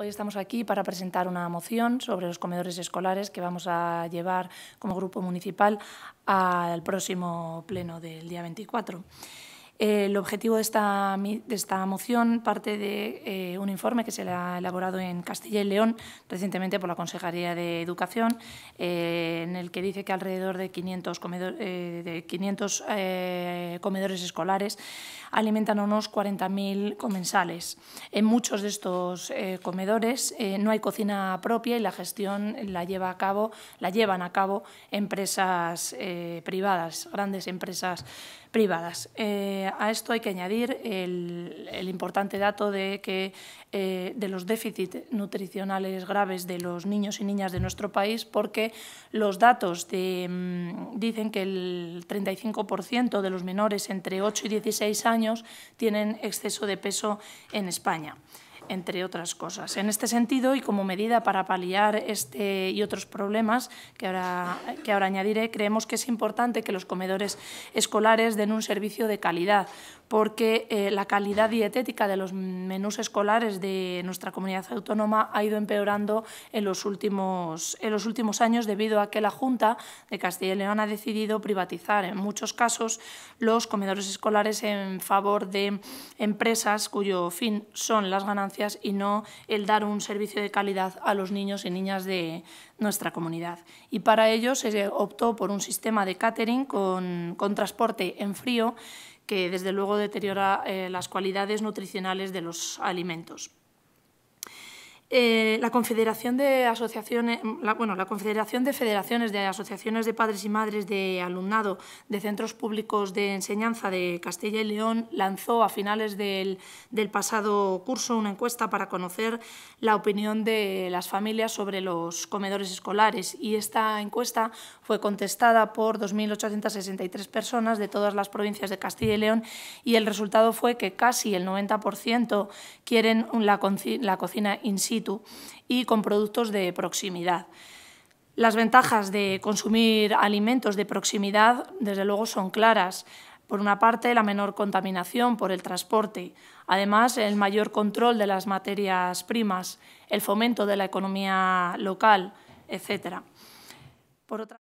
Hoy estamos aquí para presentar una moción sobre los comedores escolares que vamos a llevar como grupo municipal al próximo pleno del día 24. Eh, el objetivo de esta, de esta moción parte de eh, un informe que se ha elaborado en Castilla y León recientemente por la Consejería de Educación, eh, en el que dice que alrededor de 500, de 500 comedores escolares alimentan a unos 40.000 comensales. En muchos de estos comedores no hay cocina propia y la gestión la, lleva a cabo, la llevan a cabo empresas privadas, grandes empresas privadas a esto hay que añadir el, importante dato de eh, los déficits nutricionales graves de los niños y niñas de nuestro país, porque los datos mm, dicen que el 35% de los menores entre 8 y 16 años tienen exceso de peso en España entre otras cosas. En este sentido, y como medida para paliar este y otros problemas que ahora, que ahora añadiré, creemos que es importante que los comedores escolares den un servicio de calidad, porque eh, la calidad dietética de los menús escolares de nuestra comunidad autónoma ha ido empeorando en los últimos, en los últimos años debido a que la Junta de Castilla y León ha decidido privatizar en muchos casos los comedores escolares en favor de empresas cuyo fin son las ganancias y no el dar un servicio de calidad a los niños y niñas de, nuestra comunidad. Y para ello se optó por un sistema de catering con, transporte en frío que desde luego deteriora eh, las cualidades nutricionales de los alimentos. Eh, la Confederación de Asociaciones, bueno, la Confederación de Federaciones de Asociaciones de Padres y Madres de Alumnado de Centros Públicos de Enseñanza de Castilla y León lanzó a finales del, pasado curso una encuesta para conocer la opinión de las familias sobre los comedores escolares y esta encuesta fue contestada por 2.863 personas de todas las provincias de Castilla y León y el resultado fue que casi el 90% quieren la, la cocina in situ y con productos de proximidad. Las ventajas de consumir alimentos de proximidad, desde luego, son claras. Por una parte, la menor contaminación por el transporte, además el mayor control de las materias primas, el fomento de la economía local, etc. Por otra